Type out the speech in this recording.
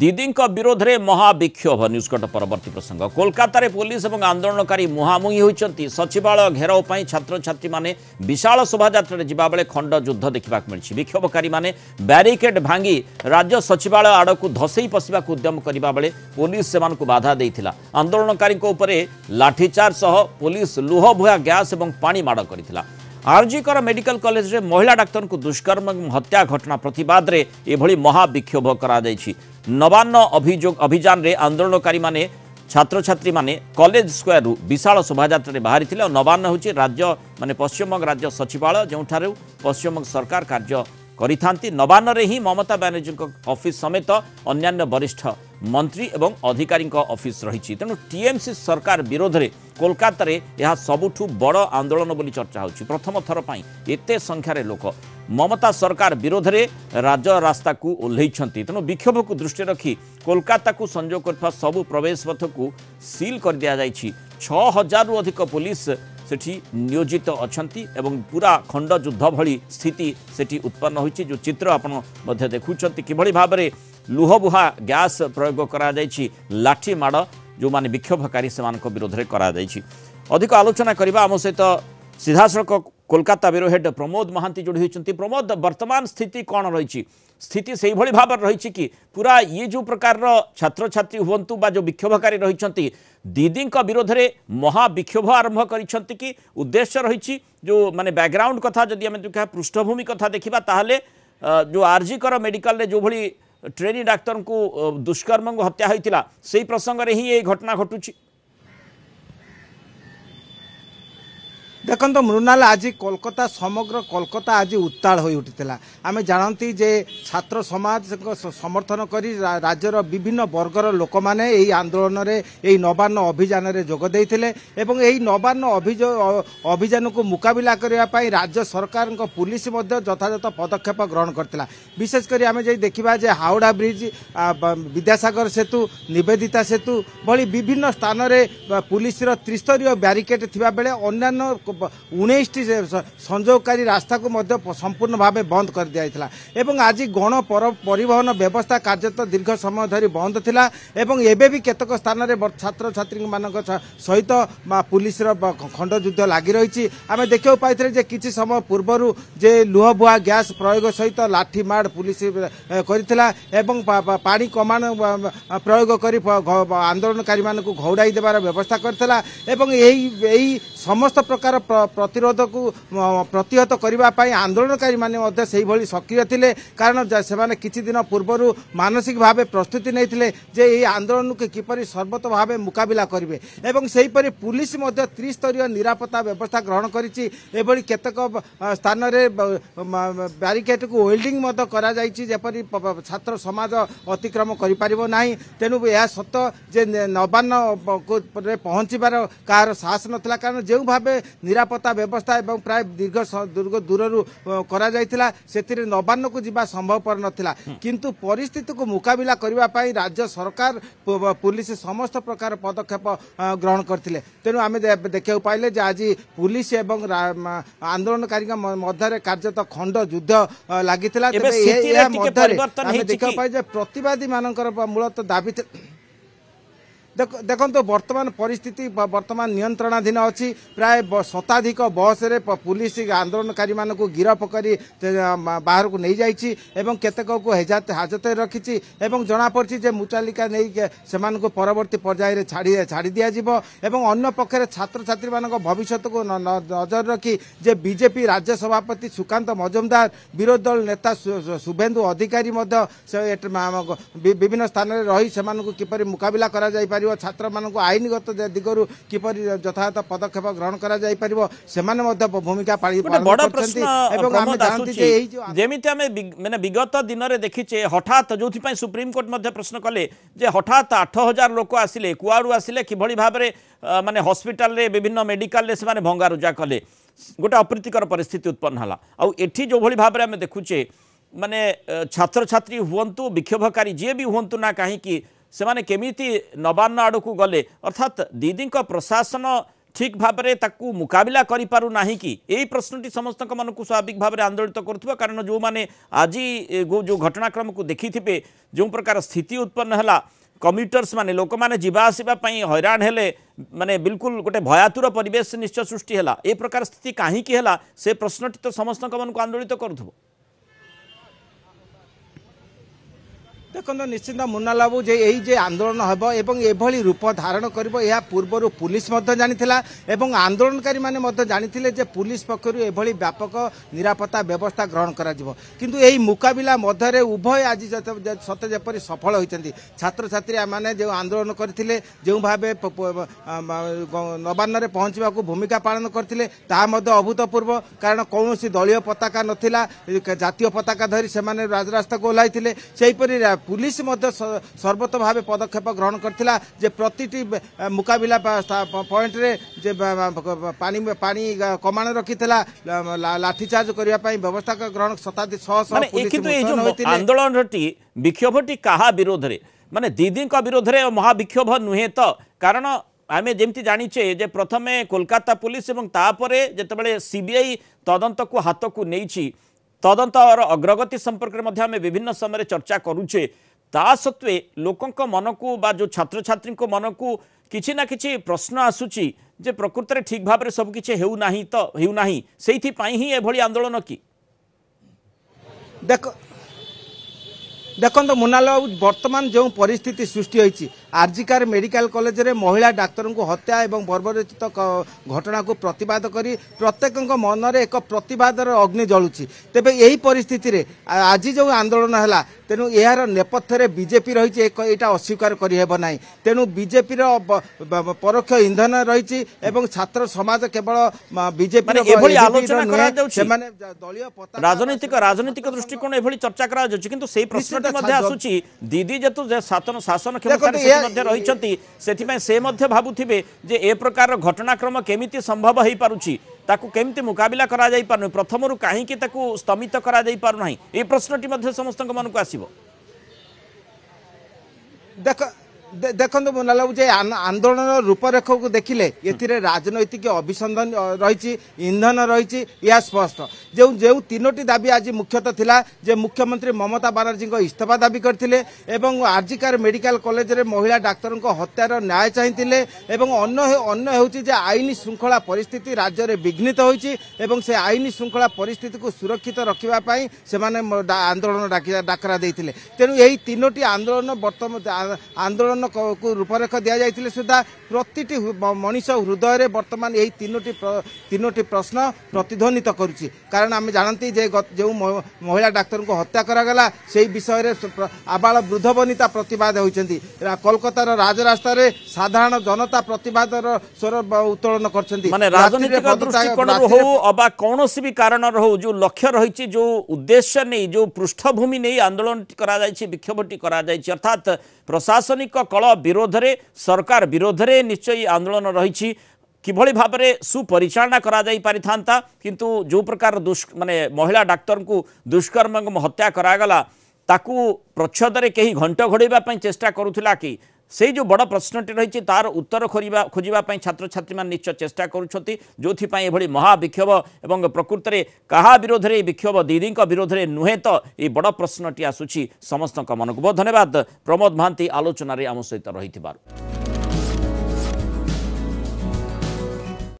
ଦିଦିଙ୍କ ବିରୋଧରେ ମହାବିକ୍ଷୋଭ ନ୍ୟୁଜ୍ କଟ ପରବର୍ତ୍ତୀ ପ୍ରସଙ୍ଗ କୋଲକାତାରେ ପୋଲିସ ଏବଂ ଆନ୍ଦୋଳନକାରୀ ମୁହାଁମୁହିଁ ହୋଇଛନ୍ତି ସଚିବାଳୟ ଘେରାଉ ପାଇଁ ଛାତ୍ରଛାତ୍ରୀମାନେ ବିଶାଳ ଶୋଭାଯାତ୍ରାରେ ଯିବାବେଳେ ଖଣ୍ଡ ଯୁଦ୍ଧ ଦେଖିବାକୁ ମିଳିଛି ବିକ୍ଷୋଭକାରୀମାନେ ବ୍ୟାରିକେଡ୍ ଭାଙ୍ଗି ରାଜ୍ୟ ସଚିବାଳୟ ଆଡ଼କୁ ଧସେଇ ପଶିବାକୁ ଉଦ୍ୟମ କରିବାବେଳେ ପୋଲିସ ସେମାନଙ୍କୁ ବାଧା ଦେଇଥିଲା ଆନ୍ଦୋଳନକାରୀଙ୍କ ଉପରେ ଲାଠିଚାର୍ଜ ସହ ପୋଲିସ ଲୁହବୁହା ଗ୍ୟାସ୍ ଏବଂ ପାଣି ମାଡ଼ କରିଥିଲା ଆର୍ଜିକର ମେଡିକାଲ କଲେଜରେ ମହିଳା ଡାକ୍ତରଙ୍କୁ ଦୁଷ୍କର୍ମ ଏବଂ ହତ୍ୟା ଘଟଣା ପ୍ରତିବାଦରେ ଏଭଳି ମହାବିକ୍ଷୋଭ କରାଯାଇଛି ନବାନ୍ନ ଅଭିଯୋଗ ଅଭିଯାନରେ ଆନ୍ଦୋଳନକାରୀମାନେ ছাত্রছাত্রী কলেজ স্কোয়ারু বিশাল শোভাযাত্রায় বাহারি ও নবান্ন হচ্ছে রাজ্য মানে পশ্চিমবঙ্গ রাজ্য সচিবালয় যেঠার পশ্চিমবঙ্গ সরকার কার্য করে নবান্নরে হি মমতা ব্যানার্জী অফিস সমেত অন্যান্য বরিষ্ঠ ମନ୍ତ୍ରୀ ଏବଂ ଅଧିକାରୀଙ୍କ ଅଫିସ୍ ରହିଛି ତେଣୁ ଟିଏମ୍ସି ସରକାର ବିରୋଧରେ କୋଲକାତାରେ ଏହା ସବୁଠୁ ବଡ଼ ଆନ୍ଦୋଳନ ବୋଲି ଚର୍ଚ୍ଚା ହେଉଛି ପ୍ରଥମ ଥର ପାଇଁ ଏତେ ସଂଖ୍ୟାରେ ଲୋକ ମମତା ସରକାର ବିରୋଧରେ ରାଜରାସ୍ତାକୁ ଓହ୍ଲାଇଛନ୍ତି ତେଣୁ ବିକ୍ଷୋଭକୁ ଦୃଷ୍ଟିରେ ରଖି କୋଲକାତାକୁ ସଂଯୋଗ କରୁଥିବା ସବୁ ପ୍ରବେଶ ପଥକୁ ସିଲ୍ କରିଦିଆଯାଇଛି ଛଅ ହଜାରରୁ ଅଧିକ ପୋଲିସ ସେଠି ନିୟୋଜିତ ଅଛନ୍ତି ଏବଂ ପୁରା ଖଣ୍ଡ ଯୁଦ୍ଧ ଭଳି ସ୍ଥିତି ସେଠି ଉତ୍ପନ୍ନ ହୋଇଛି ଯେଉଁ ଚିତ୍ର ଆପଣ ମଧ୍ୟ ଦେଖୁଛନ୍ତି କିଭଳି ଭାବରେ लुहबुहा गैस प्रयोग कर कराठीमाड़ जो मैंने विक्षोभकारी से विरोध में कर अधिक आलोचना करवा आम सहित सीधासख कोलकाता ब्यूरो हेड प्रमोद महांती जोड़ी होती प्रमोद वर्तमान स्थिति कौन रही स्थिति से ही भाव रही कि पूरा ये जो प्रकार छात्र छात्री हूँ जो विक्षोभकारी रही दीदी विरोध में महाविक्षोभ आरंभ कर उद्देश्य रही जो मैंने बैकग्राउंड कथा जदि पृष्ठभूमि कथ देखा तो जो आरजिकर मेडिकाल जो भाई ट्रेनी डाक्तर को दुष्कर्म को हत्या होता से प्रसंगे ही ये घटना घटुची ଦେଖନ୍ତୁ ମୃଣାଲ ଆଜି କୋଲକାତା ସମଗ୍ର କୋଲକାତା ଆଜି ଉତ୍ତାଳ ହୋଇ ଉଠିଥିଲା ଆମେ ଜାଣନ୍ତି ଯେ ଛାତ୍ର ସମାଜଙ୍କ ସମର୍ଥନ କରି ରାଜ୍ୟର ବିଭିନ୍ନ ବର୍ଗର ଲୋକମାନେ ଏହି ଆନ୍ଦୋଳନରେ ଏହି ନବାନ୍ନ ଅଭିଯାନରେ ଯୋଗ ଦେଇଥିଲେ ଏବଂ ଏହି ନବାନ୍ନ ଅଭିଯାନକୁ ମୁକାବିଲା କରିବା ପାଇଁ ରାଜ୍ୟ ସରକାରଙ୍କ ପୁଲିସ୍ ମଧ୍ୟ ଯଥାଯଥ ପଦକ୍ଷେପ ଗ୍ରହଣ କରିଥିଲା ବିଶେଷ କରି ଆମେ ଯଦି ଦେଖିବା ଯେ ହାଓଡ଼ା ବ୍ରିଜ୍ ବିଦ୍ୟାସାଗର ସେତୁ ନିବେଦିତା ସେତୁ ଭଳି ବିଭିନ୍ନ ସ୍ଥାନରେ ପୁଲିସ୍ର ତ୍ରିସ୍ତରୀୟ ବ୍ୟାରିକେଡ୍ ଥିବାବେଳେ ଅନ୍ୟାନ୍ୟ ଉଣେଇଶଟି ସଂଯୋଗକାରୀ ରାସ୍ତାକୁ ମଧ୍ୟ ସମ୍ପୂର୍ଣ୍ଣ ଭାବେ ବନ୍ଦ କରିଦିଆଯାଇଥିଲା ଏବଂ ଆଜି ଗଣ ପରିବହନ ବ୍ୟବସ୍ଥା କାର୍ଯ୍ୟତଃ ଦୀର୍ଘ ସମୟ ଧରି ବନ୍ଦ ଥିଲା ଏବଂ ଏବେ ବି କେତେକ ସ୍ଥାନରେ ଛାତ୍ରଛାତ୍ରୀମାନଙ୍କ ସହିତ ପୁଲିସର ଖଣ୍ଡଯୁଦ୍ଧ ଲାଗି ରହିଛି ଆମେ ଦେଖିବାକୁ ପାଇଥିଲେ ଯେ କିଛି ସମୟ ପୂର୍ବରୁ ଯେ ଲୁହବୁହା ଗ୍ୟାସ୍ ପ୍ରୟୋଗ ସହିତ ଲାଠିମାଡ଼ ପୁଲିସ କରିଥିଲା ଏବଂ ପାଣି କମାଣ ପ୍ରୟୋଗ କରି ଆନ୍ଦୋଳନକାରୀମାନଙ୍କୁ ଘଉଡ଼ାଇ ଦେବାର ବ୍ୟବସ୍ଥା କରିଥିଲା ଏବଂ ଏହି ଏହି ସମସ୍ତ ପ୍ରକାର ପ୍ରତିରୋଧକୁ ପ୍ରତିହତ କରିବା ପାଇଁ ଆନ୍ଦୋଳନକାରୀମାନେ ମଧ୍ୟ ସେହିଭଳି ସକ୍ରିୟ ଥିଲେ କାରଣ ସେମାନେ କିଛି ଦିନ ପୂର୍ବରୁ ମାନସିକ ଭାବେ ପ୍ରସ୍ତୁତି ନେଇଥିଲେ ଯେ ଏହି ଆନ୍ଦୋଳନକୁ କିପରି ସର୍ବତ ଭାବେ ମୁକାବିଲା କରିବେ ଏବଂ ସେହିପରି ପୁଲିସ୍ ମଧ୍ୟ ତ୍ରିସ୍ତରୀୟ ନିରାପତ୍ତା ବ୍ୟବସ୍ଥା ଗ୍ରହଣ କରିଛି ଏଭଳି କେତେକ ସ୍ଥାନରେ ବ୍ୟାରିକେଡ଼କୁ ୱେଲ୍ଡିଂ ମଧ୍ୟ କରାଯାଇଛି ଯେପରି ଛାତ୍ର ସମାଜ ଅତିକ୍ରମ କରିପାରିବ ନାହିଁ ତେଣୁ ଏହା ସତ ଯେ ନବାନ୍ନରେ ପହଞ୍ଚିବାର କାହାର ସାହସ ନଥିଲା କାରଣ ଯେଉଁ ଭାବେ ନିରାପତ୍ତା ବ୍ୟବସ୍ଥା ଏବଂ ପ୍ରାୟ ଦୀର୍ଘ ଦୀର୍ଘ ଦୂରରୁ କରାଯାଇଥିଲା ସେଥିରେ ନବାନ୍ନକୁ ଯିବା ସମ୍ଭବପର ନଥିଲା କିନ୍ତୁ ପରିସ୍ଥିତିକୁ ମୁକାବିଲା କରିବା ପାଇଁ ରାଜ୍ୟ ସରକାର ପୁଲିସ ସମସ୍ତ ପ୍ରକାର ପଦକ୍ଷେପ ଗ୍ରହଣ କରିଥିଲେ ତେଣୁ ଆମେ ଦେଖିବାକୁ ପାଇଲେ ଯେ ଆଜି ପୁଲିସ୍ ଏବଂ ଆନ୍ଦୋଳନକାରୀଙ୍କ ମଧ୍ୟରେ କାର୍ଯ୍ୟତଃ ଖଣ୍ଡ ଯୁଦ୍ଧ ଲାଗିଥିଲା ଆମେ ଦେଖିବାକୁ ପାଇଲେ ଯେ ପ୍ରତିବାଦୀମାନଙ୍କର ମୂଳତଃ ଦାବି ଥିଲା ଦେଖନ୍ତୁ ବର୍ତ୍ତମାନ ପରିସ୍ଥିତି ବର୍ତ୍ତମାନ ନିୟନ୍ତ୍ରଣାଧୀନ ଅଛି ପ୍ରାୟ ଶତାଧିକ ବସ୍ରେ ପୁଲିସ୍ ଆନ୍ଦୋଳନକାରୀମାନଙ୍କୁ ଗିରଫ କରି ବାହାରକୁ ନେଇଯାଇଛି ଏବଂ କେତେକକୁ ହେଜାତ ହାଜତରେ ରଖିଛି ଏବଂ ଜଣାପଡ଼ିଛି ଯେ ମୁଚାଲିକା ନେଇ ସେମାନଙ୍କୁ ପରବର୍ତ୍ତୀ ପର୍ଯ୍ୟାୟରେ ଛାଡ଼ି ଛାଡ଼ି ଦିଆଯିବ ଏବଂ ଅନ୍ୟ ପକ୍ଷରେ ଛାତ୍ରଛାତ୍ରୀମାନଙ୍କ ଭବିଷ୍ୟତକୁ ନଜର ରଖି ଯେ ବିଜେପି ରାଜ୍ୟ ସଭାପତି ସୁକାନ୍ତ ମଜୁମଦାର ବିରୋଧୀ ଦଳ ନେତା ଶୁଭେନ୍ଦୁ ଅଧିକାରୀ ମଧ୍ୟ ବିଭିନ୍ନ ସ୍ଥାନରେ ରହି ସେମାନଙ୍କୁ କିପରି ମୁକାବିଲା କରାଯାଇପାରିବ ହୋଇପାରିବ ଛାତ୍ରମାନଙ୍କୁ ଆଇନଗତ ଦିଗରୁ କିପରି ଯଥାଯଥ ପଦକ୍ଷେପ ଗ୍ରହଣ କରାଯାଇପାରିବ ସେମାନେ ମଧ୍ୟ ଭୂମିକା ପାଳନ ଏବଂ ଆମେ ଜାଣନ୍ତି ଯେ ଏଇ ଯେମିତି ଆମେ ମାନେ ବିଗତ ଦିନରେ ଦେଖିଛେ ହଠାତ୍ ଯେଉଁଥିପାଇଁ ସୁପ୍ରିମକୋର୍ଟ ମଧ୍ୟ ପ୍ରଶ୍ନ କଲେ ଯେ ହଠାତ୍ ଆଠ ହଜାର ଲୋକ ଆସିଲେ କୁଆଡ଼ୁ ଆସିଲେ କିଭଳି ଭାବରେ ମାନେ ହସ୍ପିଟାଲରେ ବିଭିନ୍ନ ମେଡ଼ିକାଲରେ ସେମାନେ ଭଙ୍ଗାରୁଜା କଲେ ଗୋଟେ ଅପ୍ରୀତିକର ପରିସ୍ଥିତି ଉତ୍ପନ୍ନ ହେଲା ଆଉ ଏଠି ଯେଉଁଭଳି ଭାବରେ ଆମେ ଦେଖୁଛେ ମାନେ ଛାତ୍ରଛାତ୍ରୀ ହୁଅନ୍ତୁ ବିକ୍ଷୋଭକାରୀ ଯିଏ ବି ହୁଅନ୍ତୁ ନା କାହିଁକି ସେମାନେ କେମିତି ନବାନ୍ନ ଆଡ଼କୁ ଗଲେ ଅର୍ଥାତ୍ ଦିଦିଙ୍କ ପ୍ରଶାସନ ଠିକ୍ ଭାବରେ ତାକୁ ମୁକାବିଲା କରିପାରୁନାହିଁ କି ଏହି ପ୍ରଶ୍ନଟି ସମସ୍ତଙ୍କ ମନକୁ ସ୍ୱାଭାବିକ ଭାବରେ ଆନ୍ଦୋଳିତ କରୁଥିବା କାରଣ ଯେଉଁମାନେ ଆଜି ଯେଉଁ ଘଟଣାକ୍ରମକୁ ଦେଖିଥିବେ ଯେଉଁ ପ୍ରକାର ସ୍ଥିତି ଉତ୍ପନ୍ନ ହେଲା କମ୍ୟୁଟର୍ସ ମାନେ ଲୋକମାନେ ଯିବା ଆସିବା ପାଇଁ ହଇରାଣ ହେଲେ ମାନେ ବିଲକୁଲ ଗୋଟେ ଭୟାତୁର ପରିବେଶ ନିଶ୍ଚୟ ସୃଷ୍ଟି ହେଲା ଏ ପ୍ରକାର ସ୍ଥିତି କାହିଁକି ହେଲା ସେ ପ୍ରଶ୍ନଟି ତ ସମସ୍ତଙ୍କ ମନକୁ ଆନ୍ଦୋଳିତ କରୁଥିବ ଦେଖନ୍ତୁ ନିଶ୍ଚିନ୍ତ ମୁନାଲାବୁ ଯେ ଏଇ ଯେ ଆନ୍ଦୋଳନ ହେବ ଏବଂ ଏଭଳି ରୂପ ଧାରଣ କରିବ ଏହା ପୂର୍ବରୁ ପୁଲିସ୍ ମଧ୍ୟ ଜାଣିଥିଲା ଏବଂ ଆନ୍ଦୋଳନକାରୀମାନେ ମଧ୍ୟ ଜାଣିଥିଲେ ଯେ ପୁଲିସ୍ ପକ୍ଷରୁ ଏଭଳି ବ୍ୟାପକ ନିରାପତ୍ତା ବ୍ୟବସ୍ଥା ଗ୍ରହଣ କରାଯିବ କିନ୍ତୁ ଏହି ମୁକାବିଲା ମଧ୍ୟରେ ଉଭୟ ଆଜି ସତେ ଯେପରି ସଫଳ ହୋଇଛନ୍ତି ଛାତ୍ରଛାତ୍ରୀମାନେ ଯେଉଁ ଆନ୍ଦୋଳନ କରିଥିଲେ ଯେଉଁ ଭାବେ ନବାନ୍ନରେ ପହଞ୍ଚିବାକୁ ଭୂମିକା ପାଳନ କରିଥିଲେ ତାହା ମଧ୍ୟ ଅଭୂତପୂର୍ବ କାରଣ କୌଣସି ଦଳୀୟ ପତାକା ନଥିଲା ଜାତୀୟ ପତାକା ଧରି ସେମାନେ ରାଜରାସ୍ତାକୁ ଓହ୍ଲାଇଥିଲେ ସେହିପରି পুলিশ মধ্যে সর্বত ভাবে পদক্ষেপ গ্রহণ করেছিল যে প্রতিটি মুকাবিলা পয়েন্টরে যে পানি পানি কমাণ রকিলা লাঠিচার্জ করা ব্যবস্থা গ্রহণ শতাধি শহ আন্দোলনটি বিক্ষোভটি কাহা বিরোধে মানে দিদিঙ্ক বিরোধে মহাবিক্ষোভ নুহে তো কারণ আমি যেমি জাঁচে যে প্রথমে কলকাতা পুলিশ এবং তাপরে যেতবে সিবিআই তদন্তক হাতকু নেইছি ତଦନ୍ତର ଅଗ୍ରଗତି ସମ୍ପର୍କରେ ମଧ୍ୟ ଆମେ ବିଭିନ୍ନ ସମୟରେ ଚର୍ଚ୍ଚା କରୁଛେ ତା ସତ୍ତ୍ୱେ ଲୋକଙ୍କ ମନକୁ ବା ଯେଉଁ ଛାତ୍ରଛାତ୍ରୀଙ୍କ ମନକୁ କିଛି ନା କିଛି ପ୍ରଶ୍ନ ଆସୁଛି ଯେ ପ୍ରକୃତରେ ଠିକ୍ ଭାବରେ ସବୁକିଛି ହେଉନାହିଁ ତ ହେଉନାହିଁ ସେଇଥିପାଇଁ ହିଁ ଏଭଳି ଆନ୍ଦୋଳନ କି ଦେଖନ୍ତୁ ମୁନାଲ ବାବୁ ବର୍ତ୍ତମାନ ଯେଉଁ ପରିସ୍ଥିତି ସୃଷ୍ଟି ହୋଇଛି আরজিকার মেডিকাল কলেজে মহিলা ডাক্তারଙ୍କୁ হত্যা এবং বর্বরচিত ঘটনা প্রতবাদ করে প্রত্যেক মনরে এক প্রতবাদর অগ্নি জলুছি তেমন এই পরিস্থিতি আজ যে আন্দোলন হল তেণু এর নেপথ্যে বিজেপি রয়েছে এটা অস্বীকার করিহেব না তেণু বিজেপি পরোক্ষ ইন্ধন রয়েছে এবং ছাত্র সমাজ কেবল বিজেপি রাজনৈতিক রাজনৈতিক দৃষ্টিকোণ ରାଜନୈତିକ চর্চা করা যাচ্ছে কিন্তু সেই ସେଇ আসুচি দিদি যেহেতু শাসন ক্ষমতা ମଧ୍ୟ ରହିଛନ୍ତି ସେଥିପାଇଁ ସେ ମଧ୍ୟ ଭାବୁଥିବେ ଯେ ଏ ପ୍ରକାରର ଘଟଣାକ୍ରମ କେମିତି ସମ୍ଭବ ହୋଇପାରୁଛି ତାକୁ କେମିତି ମୁକାବିଲା କରାଯାଇପାରୁନି ପ୍ରଥମରୁ କାହିଁକି ତାକୁ ସ୍ତମିତ କରାଯାଇପାରୁନାହିଁ ଏ ପ୍ରଶ୍ନଟି ମଧ୍ୟ ସମସ୍ତଙ୍କ ମନକୁ ଆସିବ ଦେଖ ଦେଖନ୍ତୁ ମୁଁ ନ ଲାଗୁଛି ଆନ୍ଦୋଳନର ରୂପରେଖକୁ ଦେଖିଲେ ଏଥିରେ ରାଜନୈତିକ ଅଭିସନ୍ଧନ ରହିଛି ଇନ୍ଧନ ରହିଛି ଏହା ସ୍ପଷ୍ଟ ଯେଉଁ ଯେଉଁ ତିନୋଟି ଦାବି ଆଜି ମୁଖ୍ୟତଃ ଥିଲା ଯେ ମୁଖ୍ୟମନ୍ତ୍ରୀ ମମତା ବାନାର୍ଜୀଙ୍କ ଇସ୍ତଫା ଦାବି କରିଥିଲେ ଏବଂ ଆର୍ଜିକାର ମେଡ଼ିକାଲ କଲେଜରେ ମହିଳା ଡାକ୍ତରଙ୍କ ହତ୍ୟାର ନ୍ୟାୟ ଚାହିଁଥିଲେ ଏବଂ ଅନ୍ୟ ଅନ୍ୟ ହେଉଛି ଯେ ଆଇନ ଶୃଙ୍ଖଳା ପରିସ୍ଥିତି ରାଜ୍ୟରେ ବିଘ୍ନିତ ହୋଇଛି ଏବଂ ସେ ଆଇନ ଶୃଙ୍ଖଳା ପରିସ୍ଥିତିକୁ ସୁରକ୍ଷିତ ରଖିବା ପାଇଁ ସେମାନେ ଆନ୍ଦୋଳନ ଡାକରା ଦେଇଥିଲେ ତେଣୁ ଏହି ତିନୋଟି ଆନ୍ଦୋଳନ ବର୍ତ୍ତମାନ ଆନ୍ଦୋଳନ ଆନ୍ଦୋଳନକୁ ରୂପରେଖ ଦିଆଯାଇଥିଲେ ସୁଦ୍ଧା ପ୍ରତିଟି ମଣିଷ ହୃଦୟରେ ବର୍ତ୍ତମାନ ଏହି ତିନୋଟି ତିନୋଟି ପ୍ରଶ୍ନ ପ୍ରତିଧ୍ୱନିତ କରୁଛି କାରଣ ଆମେ ଜାଣନ୍ତି ଯେ ଯେଉଁ ମହିଳା ଡାକ୍ତରଙ୍କୁ ହତ୍ୟା କରାଗଲା ସେହି ବିଷୟରେ ଆବାଳ ବୃଦ୍ଧ ବନିତା ପ୍ରତିବାଦ ହୋଇଛନ୍ତି কলকাতার রাজরাস্তার সাধারণ জনতা প্রতবাদর স্বর উত্তোলন করছেন মানে রাজনৈতিক দৃষ্টিকোণর হো অবা কোণী বি কারণর হো যে লক্ষ্য রয়েছে যে উদ্দেশ্য নেই যে পৃষ্ঠভূমি নেই আন্দোলন করা যাইছে বিক্ষোভটি করা যাইছে অর্থাৎ প্রশাসনিক কল বিরোধে সরকার বিরোধে নিশ্চয়ই আন্দোলন রয়েছে কিভাবে ভাবে সুপরিচালনা করা যাই পারিথান্তা কিন্তু যে প্রকার দুষ মানে মহিলা ডাক্তার দুষ্কর্ম হত্যা করা গলা তাকে প্রচ্ছদরে কেহি ঘণ্ট ঘোড়াইবা চেষ্টা করুলা কি ସେଇ ଯେଉଁ ବଡ଼ ପ୍ରଶ୍ନଟି ରହିଛି ତା'ର ଉତ୍ତର ଖୋଜିବା ଖୋଜିବା ପାଇଁ ଛାତ୍ରଛାତ୍ରୀମାନେ ନିଶ୍ଚୟ ଚେଷ୍ଟା କରୁଛନ୍ତି ଯେଉଁଥିପାଇଁ ଏଭଳି ମହାବିକ୍ଷୋଭ ଏବଂ ପ୍ରକୃତରେ କାହା ବିରୋଧରେ ଏହି ବିକ୍ଷୋଭ ଦିଦିଙ୍କ ବିରୋଧରେ ନୁହେଁ ତ ଏହି ବଡ଼ ପ୍ରଶ୍ନଟି ଆସୁଛି ସମସ୍ତଙ୍କ ମନକୁ ବହୁତ ଧନ୍ୟବାଦ ପ୍ରମୋଦ ମହାନ୍ତି ଆଲୋଚନାରେ ଆମ ସହିତ ରହିଥିବାରୁ